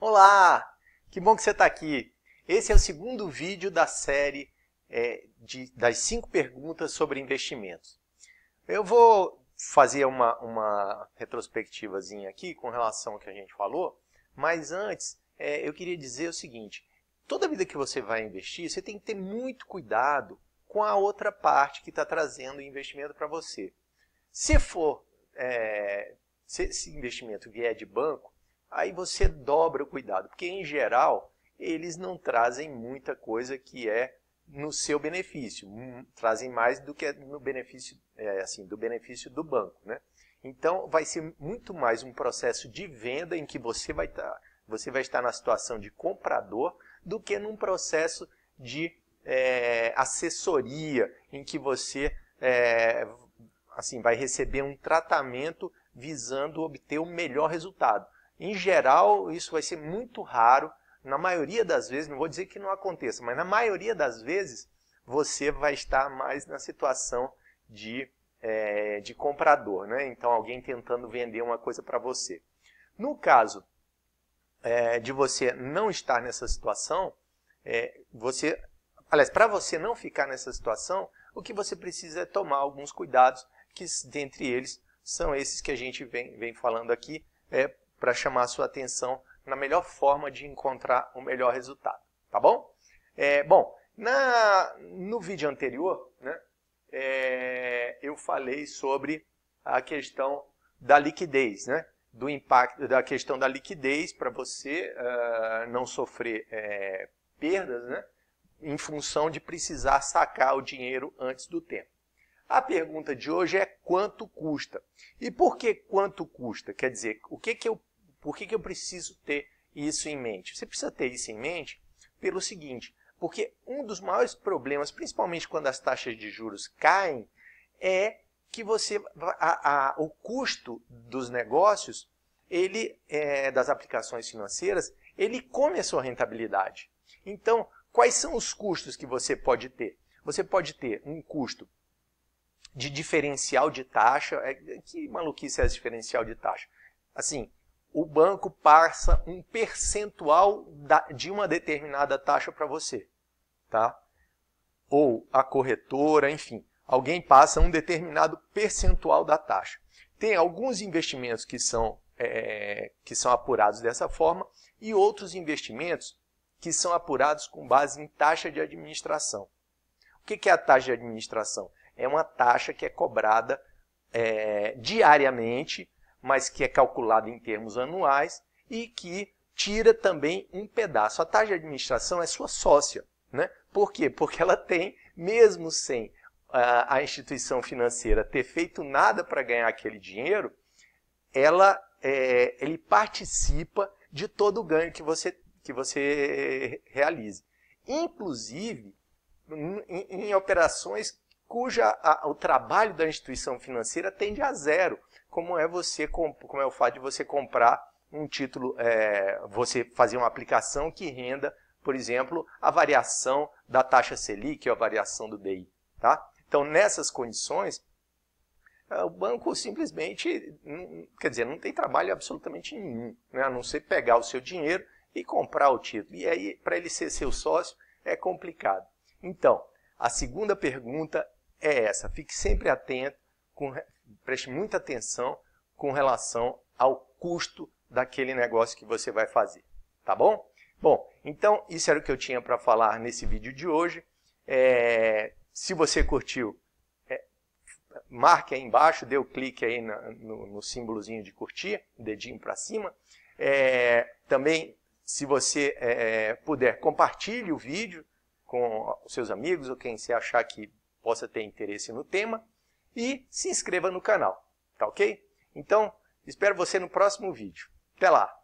Olá! Que bom que você está aqui! Esse é o segundo vídeo da série é, de, das cinco perguntas sobre investimentos. Eu vou fazer uma, uma retrospectivazinha aqui com relação ao que a gente falou, mas antes é, eu queria dizer o seguinte: toda vida que você vai investir, você tem que ter muito cuidado com a outra parte que está trazendo o investimento para você. Se for é, se esse investimento vier de banco, Aí você dobra o cuidado, porque em geral eles não trazem muita coisa que é no seu benefício, hum, trazem mais do que é no benefício, é, assim, do benefício do banco, né? Então vai ser muito mais um processo de venda em que você vai estar, tá, você vai estar na situação de comprador do que num processo de é, assessoria em que você é, assim vai receber um tratamento visando obter o melhor resultado. Em geral, isso vai ser muito raro. Na maioria das vezes, não vou dizer que não aconteça, mas na maioria das vezes, você vai estar mais na situação de, é, de comprador. Né? Então, alguém tentando vender uma coisa para você. No caso é, de você não estar nessa situação, é, você, aliás, para você não ficar nessa situação, o que você precisa é tomar alguns cuidados, que dentre eles são esses que a gente vem, vem falando aqui, é, para chamar a sua atenção na melhor forma de encontrar o melhor resultado, tá bom? É, bom, na, no vídeo anterior, né, é, eu falei sobre a questão da liquidez, né? do impacto da questão da liquidez para você uh, não sofrer é, perdas, né? em função de precisar sacar o dinheiro antes do tempo. A pergunta de hoje é quanto custa? E por que quanto custa? Quer dizer, o que, que eu por que, que eu preciso ter isso em mente? Você precisa ter isso em mente pelo seguinte, porque um dos maiores problemas, principalmente quando as taxas de juros caem, é que você a, a, o custo dos negócios, ele é, das aplicações financeiras, ele come a sua rentabilidade. Então, quais são os custos que você pode ter? Você pode ter um custo de diferencial de taxa. É, que maluquice é esse diferencial de taxa? Assim, o banco passa um percentual da, de uma determinada taxa para você, tá? Ou a corretora, enfim, alguém passa um determinado percentual da taxa. Tem alguns investimentos que são é, que são apurados dessa forma e outros investimentos que são apurados com base em taxa de administração. O que é a taxa de administração? É uma taxa que é cobrada é, diariamente mas que é calculado em termos anuais e que tira também um pedaço. A taxa de administração é sua sócia. Né? Por quê? Porque ela tem, mesmo sem a, ah, a instituição financeira ter feito nada para ganhar aquele dinheiro, ela é, ele participa de todo o ganho que você, que você realize. Inclusive, em, em operações cuja a, o trabalho da instituição financeira tende a zero, como é você como é o fato de você comprar um título, é, você fazer uma aplicação que renda, por exemplo, a variação da taxa Selic ou a variação do DI. Tá? Então, nessas condições, é, o banco simplesmente, quer dizer, não tem trabalho absolutamente nenhum, né? a não ser pegar o seu dinheiro e comprar o título. E aí, para ele ser seu sócio, é complicado. Então, a segunda pergunta é essa. Fique sempre atento, com, preste muita atenção com relação ao custo daquele negócio que você vai fazer. Tá bom? Bom, então isso era o que eu tinha para falar nesse vídeo de hoje. É, se você curtiu, é, marque aí embaixo, dê o um clique aí no, no, símbolozinho de curtir, dedinho para cima. É, também, se você é, puder, compartilhe o vídeo com os seus amigos ou quem você achar que possa ter interesse no tema e se inscreva no canal, tá ok? Então, espero você no próximo vídeo. Até lá!